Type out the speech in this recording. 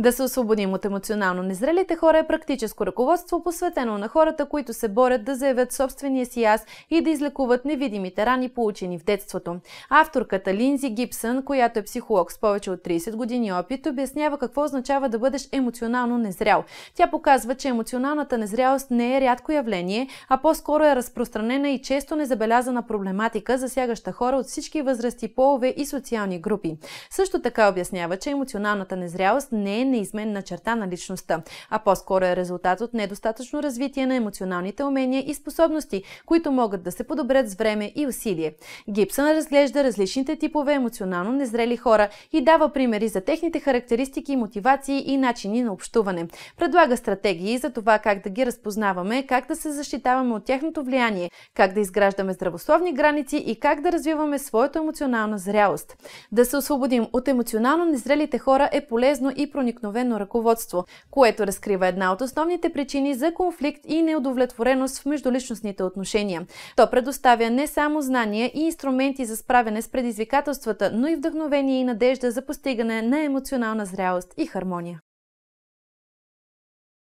Да се освободим от емоционално незрелите хора е практическо ръководство, посветено на хората, които се борят да заявят собствения си аз и да излекуват невидимите рани, получени в детството. Авторката Линзи Гибсън, която е психолог с повече от 30 години опит, обяснява какво означава да бъдеш емоционално незрял. Тя показва, че емоционалната незрялост не е рядко явление, а по-скоро е разпространена и често незабелязана проблематика, засягаща хора от всички възрасти, полове и социални групи. Също така обяснява, че емоционалната незрялост не е неизменна черта на личността, а по-скоро е резултат от недостатъчно развитие на емоционалните умения и способности, които могат да се подобрят с време и усилие. Гибсън разглежда различните типове емоционално незрели хора и дава примери за техните характеристики, мотивации и начини на общуване. Предлага стратегии за това как да ги разпознаваме, как да се защитаваме от тяхното влияние, как да изграждаме здравословни граници и как да развиваме своята емоционална зрялост. Да се освободим от емоционално незрелите хора е полезно и проникновено обикновено ръководство, което разкрива една от основните причини за конфликт и неудовлетвореност в междуличностните отношения. То предоставя не само знания и инструменти за справяне с предизвикателствата, но и вдъхновение и надежда за постигане на емоционална зрялост и хармония.